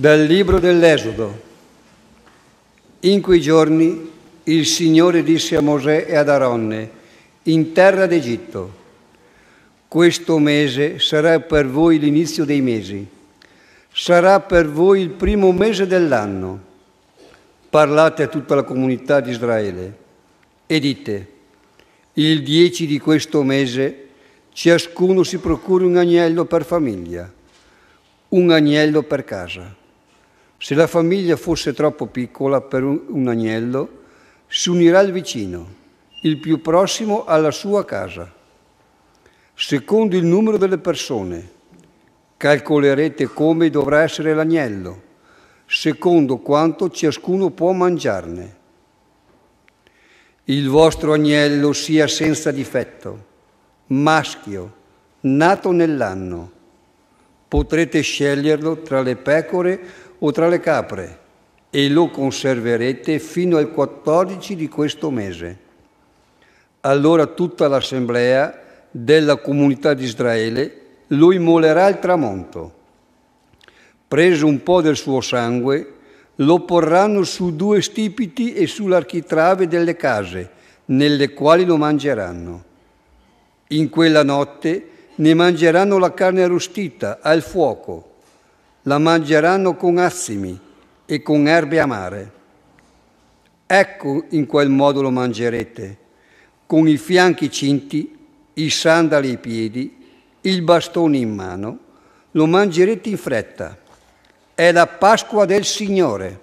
Dal libro dell'Esodo. In quei giorni il Signore disse a Mosè e ad Aronne, in terra d'Egitto, questo mese sarà per voi l'inizio dei mesi, sarà per voi il primo mese dell'anno. Parlate a tutta la comunità di Israele e dite, il 10 di questo mese ciascuno si procura un agnello per famiglia, un agnello per casa se la famiglia fosse troppo piccola per un agnello, si unirà il vicino, il più prossimo alla sua casa. Secondo il numero delle persone, calcolerete come dovrà essere l'agnello, secondo quanto ciascuno può mangiarne. Il vostro agnello sia senza difetto, maschio, nato nell'anno. Potrete sceglierlo tra le pecore o tra le capre e lo conserverete fino al 14 di questo mese. Allora tutta l'assemblea della comunità di Israele lo immolerà al tramonto. Preso un po' del suo sangue, lo porranno su due stipiti e sull'architrave delle case, nelle quali lo mangeranno. In quella notte ne mangeranno la carne arrostita al fuoco la mangeranno con assimi e con erbe amare. Ecco in quel modo lo mangerete, con i fianchi cinti, i sandali ai piedi, il bastone in mano, lo mangerete in fretta. È la Pasqua del Signore.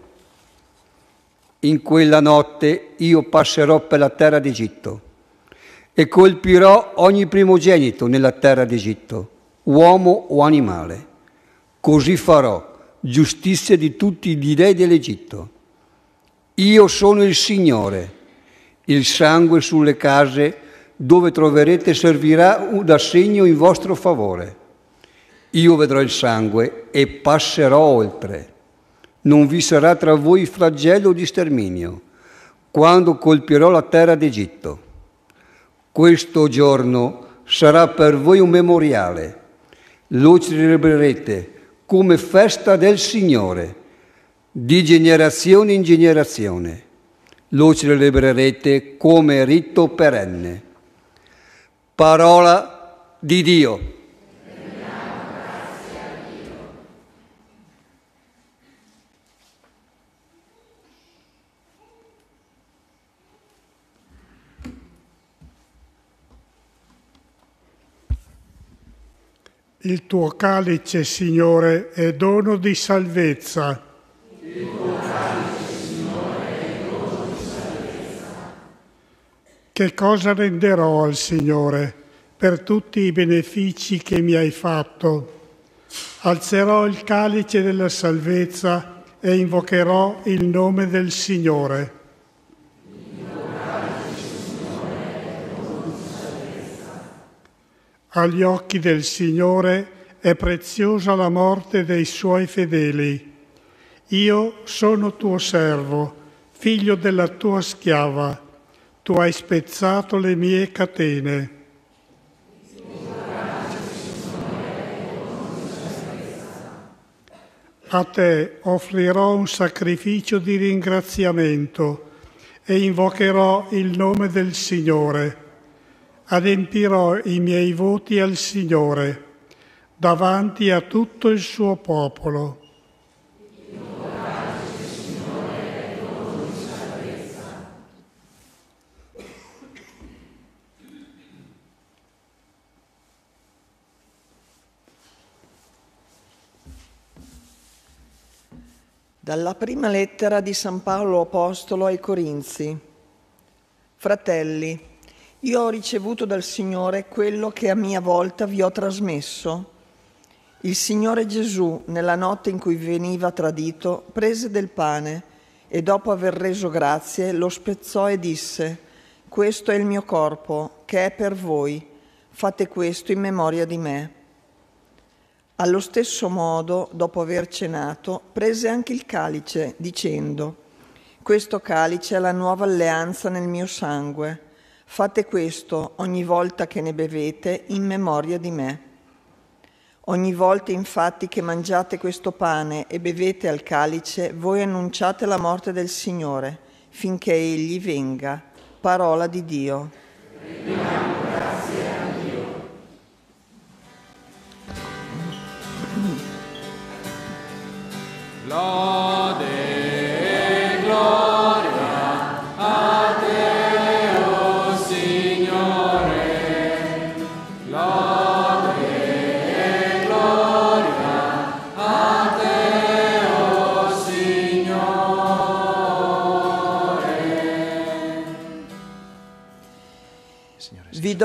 In quella notte io passerò per la terra d'Egitto e colpirò ogni primogenito nella terra d'Egitto, uomo o animale Così farò giustizia di tutti gli dei dell'Egitto. Io sono il Signore. Il sangue sulle case dove troverete servirà da segno in vostro favore. Io vedrò il sangue e passerò oltre. Non vi sarà tra voi flagello di sterminio quando colpirò la terra d'Egitto. Questo giorno sarà per voi un memoriale. Lo celebrerete come festa del Signore, di generazione in generazione. Lo celebrerete come rito perenne. Parola di Dio. Il tuo calice, Signore, è dono di salvezza. Il tuo calice, Signore, è dono di salvezza. Che cosa renderò al Signore per tutti i benefici che mi hai fatto? Alzerò il calice della salvezza e invocherò il nome del Signore. Agli occhi del Signore è preziosa la morte dei suoi fedeli. Io sono tuo servo, figlio della tua schiava. Tu hai spezzato le mie catene. A te offrirò un sacrificio di ringraziamento e invocherò il nome del Signore adempirò i miei voti al Signore davanti a tutto il suo popolo. Dalla prima lettera di San Paolo Apostolo ai Corinzi. Fratelli, io ho ricevuto dal Signore quello che a mia volta vi ho trasmesso. Il Signore Gesù, nella notte in cui veniva tradito, prese del pane e dopo aver reso grazie lo spezzò e disse, questo è il mio corpo che è per voi, fate questo in memoria di me. Allo stesso modo, dopo aver cenato, prese anche il calice, dicendo, questo calice è la nuova alleanza nel mio sangue Fate questo ogni volta che ne bevete in memoria di me. Ogni volta infatti che mangiate questo pane e bevete al calice, voi annunciate la morte del Signore, finché Egli venga. Parola di Dio. Rendiamo grazie a Dio. Lord.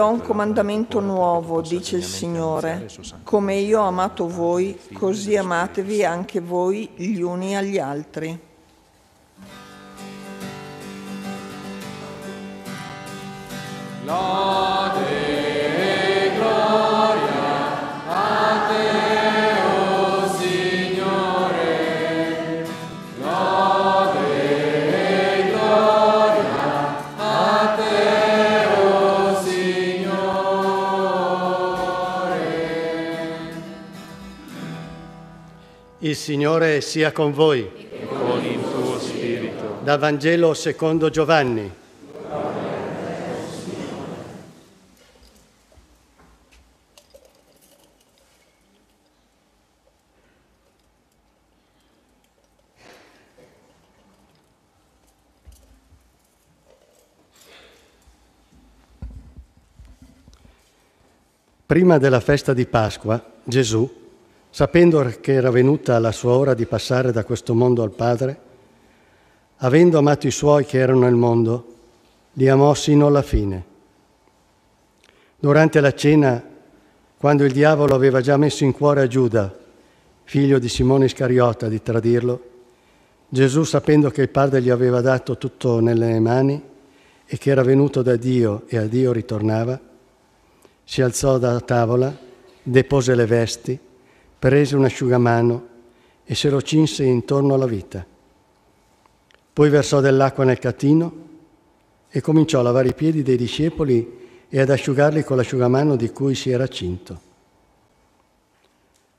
do un comandamento nuovo, dice il Signore. Come io ho amato voi, così amatevi anche voi gli uni agli altri. Lord. Il Signore sia con voi. E con il tuo spirito. Da Vangelo secondo Giovanni. Prima della festa di Pasqua, Gesù sapendo che era venuta la sua ora di passare da questo mondo al Padre, avendo amato i suoi che erano nel mondo, li amò sino alla fine. Durante la cena, quando il diavolo aveva già messo in cuore a Giuda, figlio di Simone Iscariota, di tradirlo, Gesù, sapendo che il Padre gli aveva dato tutto nelle mani e che era venuto da Dio e a Dio ritornava, si alzò da tavola, depose le vesti, prese un asciugamano e se lo cinse intorno alla vita. Poi versò dell'acqua nel catino e cominciò a lavare i piedi dei discepoli e ad asciugarli con l'asciugamano di cui si era cinto.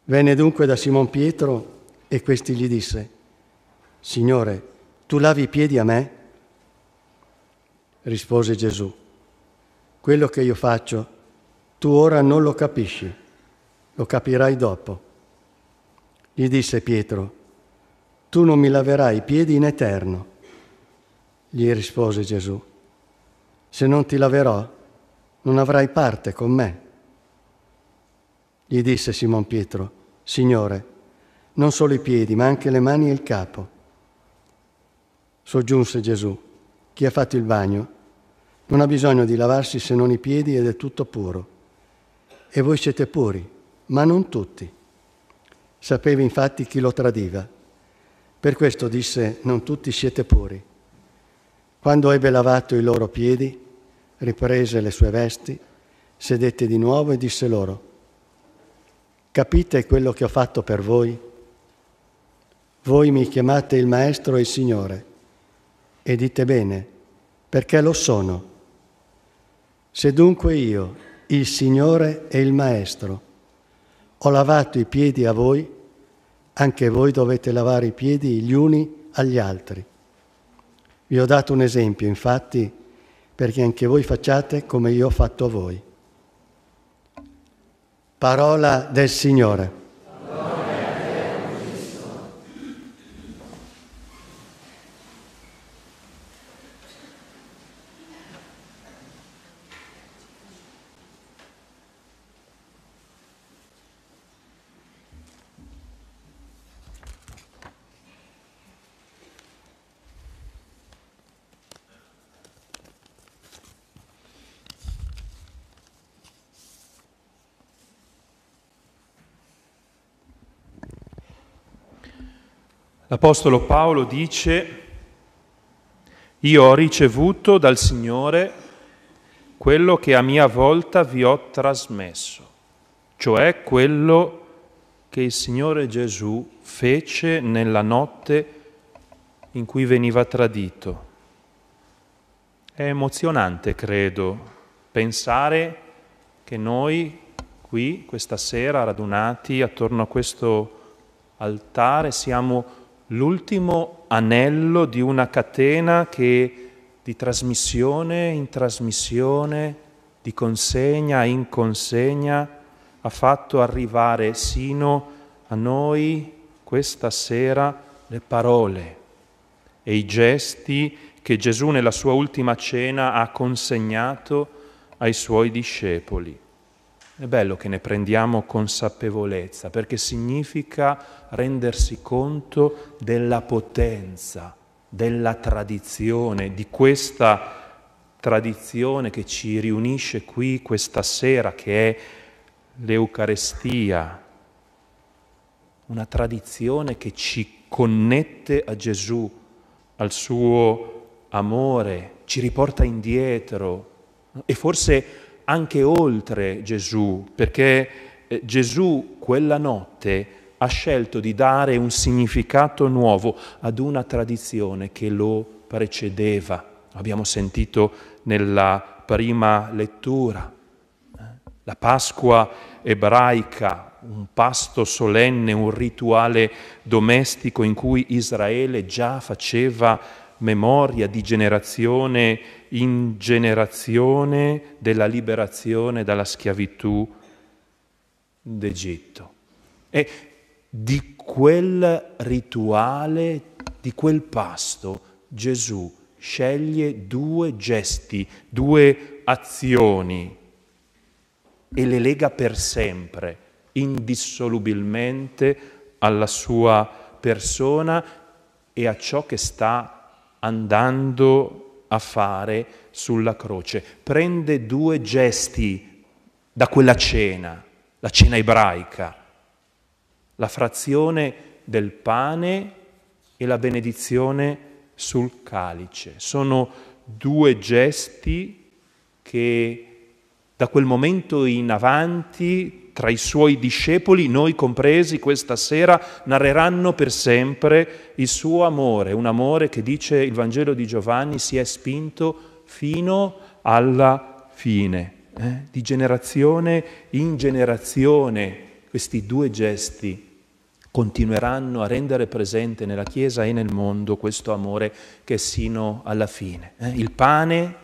Venne dunque da Simon Pietro e questi gli disse, Signore, tu lavi i piedi a me? Rispose Gesù, quello che io faccio, tu ora non lo capisci, lo capirai dopo. Gli disse Pietro, tu non mi laverai i piedi in eterno. Gli rispose Gesù, se non ti laverò, non avrai parte con me. Gli disse Simon Pietro, Signore, non solo i piedi, ma anche le mani e il capo. Soggiunse Gesù, chi ha fatto il bagno non ha bisogno di lavarsi se non i piedi ed è tutto puro. E voi siete puri, ma non tutti. Sapeva infatti chi lo tradiva. Per questo disse, non tutti siete puri. Quando ebbe lavato i loro piedi, riprese le sue vesti, sedette di nuovo e disse loro, capite quello che ho fatto per voi? Voi mi chiamate il Maestro e il Signore e dite bene, perché lo sono. Se dunque io, il Signore e il Maestro, ho lavato i piedi a voi, anche voi dovete lavare i piedi gli uni agli altri. Vi ho dato un esempio, infatti, perché anche voi facciate come io ho fatto a voi. Parola del Signore. L'Apostolo Paolo dice, io ho ricevuto dal Signore quello che a mia volta vi ho trasmesso, cioè quello che il Signore Gesù fece nella notte in cui veniva tradito. È emozionante, credo, pensare che noi qui questa sera radunati attorno a questo altare siamo l'ultimo anello di una catena che di trasmissione in trasmissione, di consegna in consegna, ha fatto arrivare sino a noi questa sera le parole e i gesti che Gesù nella sua ultima cena ha consegnato ai suoi discepoli. È bello che ne prendiamo consapevolezza perché significa rendersi conto della potenza, della tradizione, di questa tradizione che ci riunisce qui questa sera, che è l'Eucarestia, una tradizione che ci connette a Gesù, al suo amore, ci riporta indietro e forse anche oltre Gesù, perché eh, Gesù quella notte ha scelto di dare un significato nuovo ad una tradizione che lo precedeva. Abbiamo sentito nella prima lettura. Eh, la Pasqua ebraica, un pasto solenne, un rituale domestico in cui Israele già faceva memoria di generazione in generazione della liberazione dalla schiavitù d'Egitto. E di quel rituale, di quel pasto, Gesù sceglie due gesti, due azioni e le lega per sempre, indissolubilmente alla sua persona e a ciò che sta andando a fare sulla croce. Prende due gesti da quella cena, la cena ebraica, la frazione del pane e la benedizione sul calice. Sono due gesti che da quel momento in avanti tra i suoi discepoli, noi compresi questa sera, narreranno per sempre il suo amore, un amore che dice il Vangelo di Giovanni si è spinto fino alla fine, eh? di generazione in generazione. Questi due gesti continueranno a rendere presente nella Chiesa e nel mondo questo amore che è sino alla fine. Eh? Il pane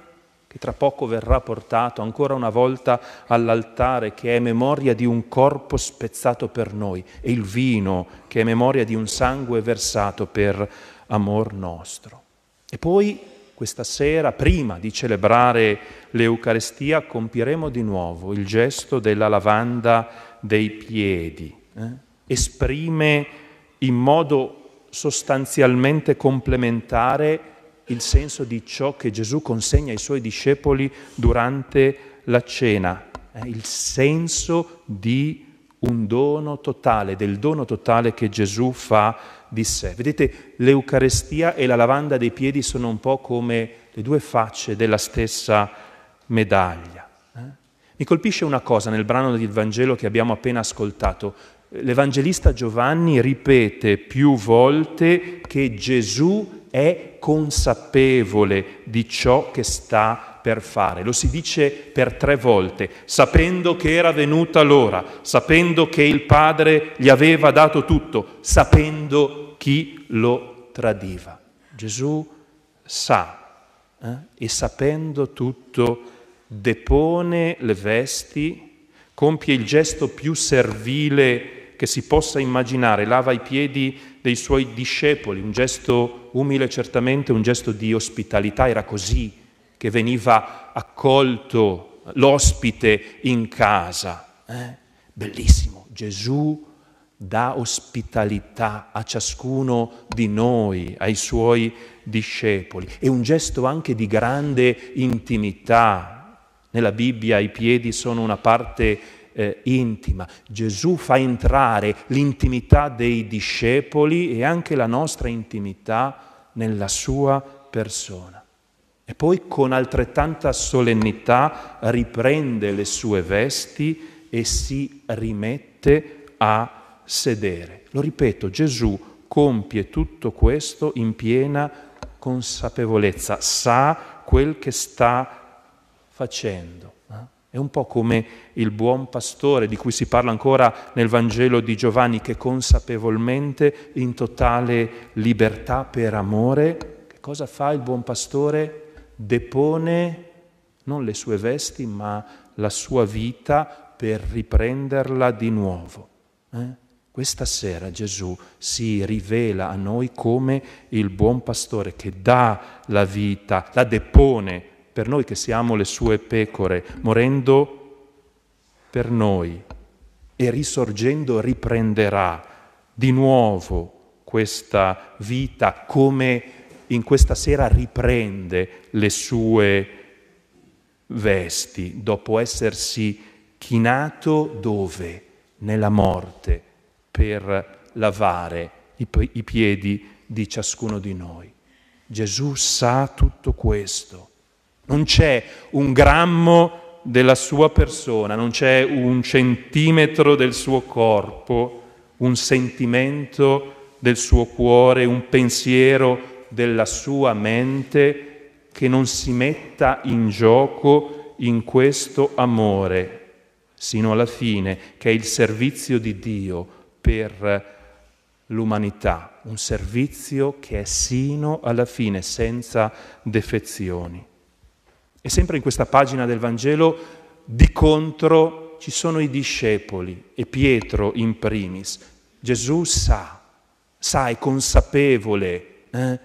che tra poco verrà portato ancora una volta all'altare che è memoria di un corpo spezzato per noi e il vino che è memoria di un sangue versato per amor nostro. E poi questa sera, prima di celebrare l'Eucarestia, compiremo di nuovo il gesto della lavanda dei piedi. Eh? Esprime in modo sostanzialmente complementare il senso di ciò che Gesù consegna ai suoi discepoli durante la cena, eh, il senso di un dono totale, del dono totale che Gesù fa di sé. Vedete, l'Eucarestia e la lavanda dei piedi sono un po' come le due facce della stessa medaglia. Eh? Mi colpisce una cosa nel brano del Vangelo che abbiamo appena ascoltato. L'Evangelista Giovanni ripete più volte che Gesù è consapevole di ciò che sta per fare. Lo si dice per tre volte, sapendo che era venuta l'ora, sapendo che il Padre gli aveva dato tutto, sapendo chi lo tradiva. Gesù sa eh? e sapendo tutto depone le vesti, compie il gesto più servile che si possa immaginare, lava i piedi dei suoi discepoli, un gesto umile certamente, un gesto di ospitalità, era così che veniva accolto l'ospite in casa. Eh? Bellissimo, Gesù dà ospitalità a ciascuno di noi, ai suoi discepoli. È un gesto anche di grande intimità. Nella Bibbia i piedi sono una parte eh, intima. Gesù fa entrare l'intimità dei discepoli e anche la nostra intimità nella sua persona. E poi con altrettanta solennità riprende le sue vesti e si rimette a sedere. Lo ripeto, Gesù compie tutto questo in piena consapevolezza, sa quel che sta facendo. È un po' come il buon pastore di cui si parla ancora nel Vangelo di Giovanni che consapevolmente, in totale libertà per amore, che cosa fa il buon pastore? Depone non le sue vesti ma la sua vita per riprenderla di nuovo. Eh? Questa sera Gesù si rivela a noi come il buon pastore che dà la vita, la depone per noi che siamo le sue pecore, morendo per noi e risorgendo riprenderà di nuovo questa vita come in questa sera riprende le sue vesti dopo essersi chinato dove? Nella morte per lavare i, i piedi di ciascuno di noi. Gesù sa tutto questo non c'è un grammo della sua persona, non c'è un centimetro del suo corpo, un sentimento del suo cuore, un pensiero della sua mente che non si metta in gioco in questo amore sino alla fine, che è il servizio di Dio per l'umanità, un servizio che è sino alla fine, senza defezioni. E sempre in questa pagina del Vangelo, di contro, ci sono i discepoli e Pietro in primis. Gesù sa, sa, è consapevole eh,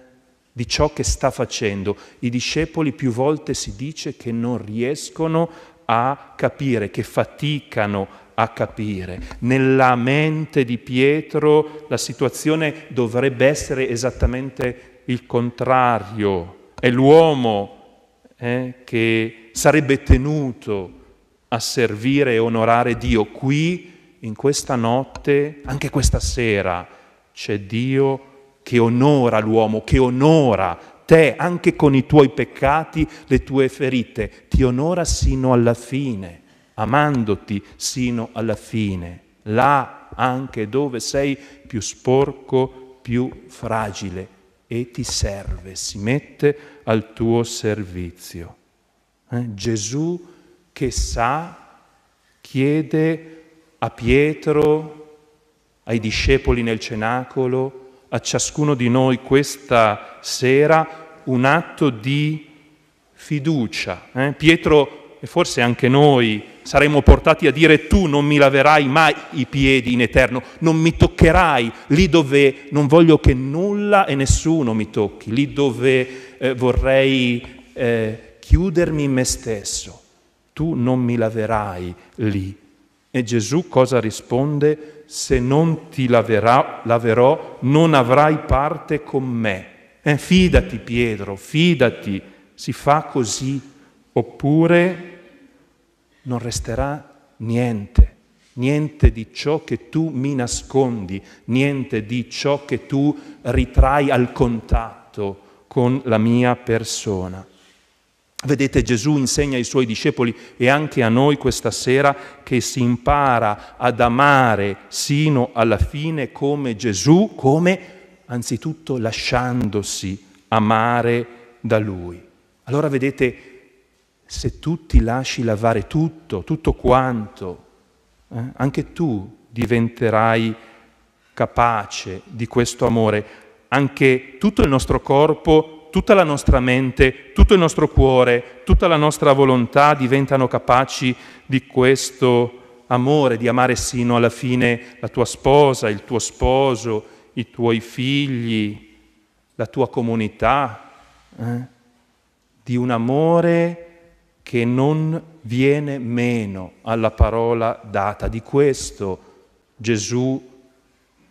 di ciò che sta facendo. I discepoli più volte si dice che non riescono a capire, che faticano a capire. Nella mente di Pietro la situazione dovrebbe essere esattamente il contrario. È l'uomo eh, che sarebbe tenuto a servire e onorare Dio qui, in questa notte, anche questa sera, c'è Dio che onora l'uomo, che onora te anche con i tuoi peccati, le tue ferite, ti onora sino alla fine, amandoti sino alla fine, là anche dove sei più sporco, più fragile e ti serve, si mette al tuo servizio. Eh? Gesù che sa, chiede a Pietro, ai discepoli nel cenacolo, a ciascuno di noi questa sera un atto di fiducia. Eh? Pietro e forse anche noi saremo portati a dire tu non mi laverai mai i piedi in eterno, non mi toccherai lì dove non voglio che nulla e nessuno mi tocchi, lì dove eh, vorrei eh, chiudermi in me stesso, tu non mi laverai lì. E Gesù cosa risponde? Se non ti laverà, laverò, non avrai parte con me. Eh, fidati Pietro, fidati, si fa così. Oppure non resterà niente, niente di ciò che tu mi nascondi, niente di ciò che tu ritrai al contatto con la mia persona. Vedete, Gesù insegna ai suoi discepoli e anche a noi questa sera che si impara ad amare sino alla fine come Gesù, come anzitutto lasciandosi amare da Lui. Allora vedete, se tu ti lasci lavare tutto, tutto quanto, eh, anche tu diventerai capace di questo amore, anche tutto il nostro corpo, tutta la nostra mente, tutto il nostro cuore, tutta la nostra volontà diventano capaci di questo amore, di amare sino alla fine la tua sposa, il tuo sposo, i tuoi figli, la tua comunità, eh? di un amore che non viene meno alla parola data. Di questo Gesù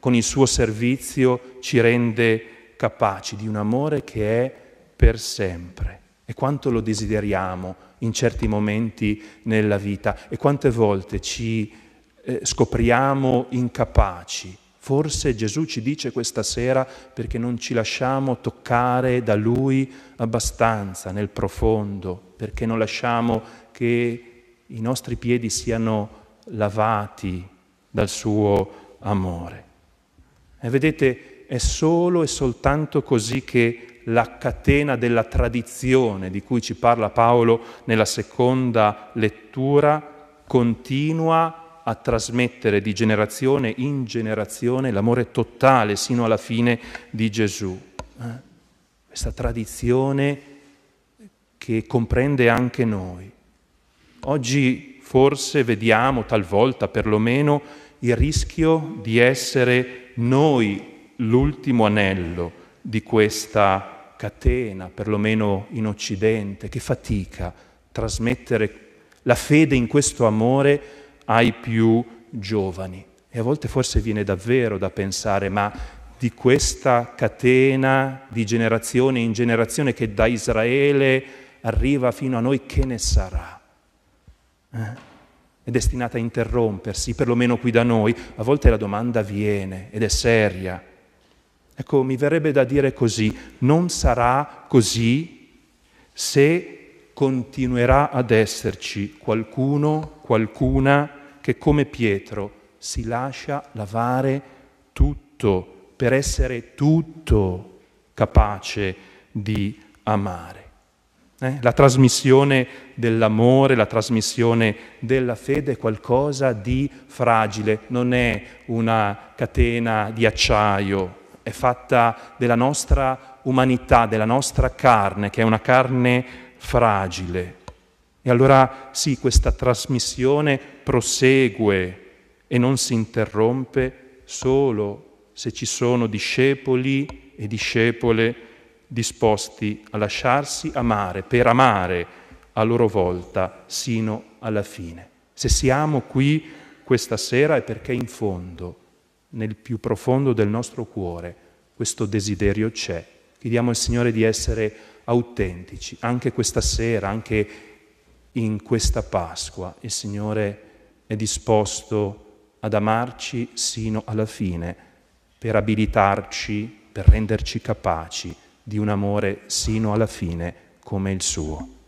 con il suo servizio ci rende capaci di un amore che è per sempre. E quanto lo desideriamo in certi momenti nella vita e quante volte ci eh, scopriamo incapaci Forse Gesù ci dice questa sera perché non ci lasciamo toccare da Lui abbastanza nel profondo, perché non lasciamo che i nostri piedi siano lavati dal suo amore. E vedete, è solo e soltanto così che la catena della tradizione di cui ci parla Paolo nella seconda lettura continua a a trasmettere di generazione in generazione l'amore totale sino alla fine di Gesù. Eh? Questa tradizione che comprende anche noi. Oggi forse vediamo, talvolta perlomeno, il rischio di essere noi l'ultimo anello di questa catena, perlomeno in Occidente, che fatica trasmettere la fede in questo amore ai più giovani. E a volte forse viene davvero da pensare, ma di questa catena di generazione in generazione che da Israele arriva fino a noi, che ne sarà? Eh? È destinata a interrompersi, perlomeno qui da noi. A volte la domanda viene ed è seria. Ecco, mi verrebbe da dire così, non sarà così se continuerà ad esserci qualcuno, qualcuna che come Pietro si lascia lavare tutto per essere tutto capace di amare. Eh? La trasmissione dell'amore, la trasmissione della fede è qualcosa di fragile, non è una catena di acciaio, è fatta della nostra umanità, della nostra carne, che è una carne fragile. E allora sì, questa trasmissione prosegue e non si interrompe solo se ci sono discepoli e discepole disposti a lasciarsi amare, per amare a loro volta sino alla fine. Se siamo qui questa sera è perché in fondo, nel più profondo del nostro cuore, questo desiderio c'è. Chiediamo al Signore di essere amati autentici. Anche questa sera, anche in questa Pasqua, il Signore è disposto ad amarci sino alla fine, per abilitarci, per renderci capaci di un amore sino alla fine come il suo.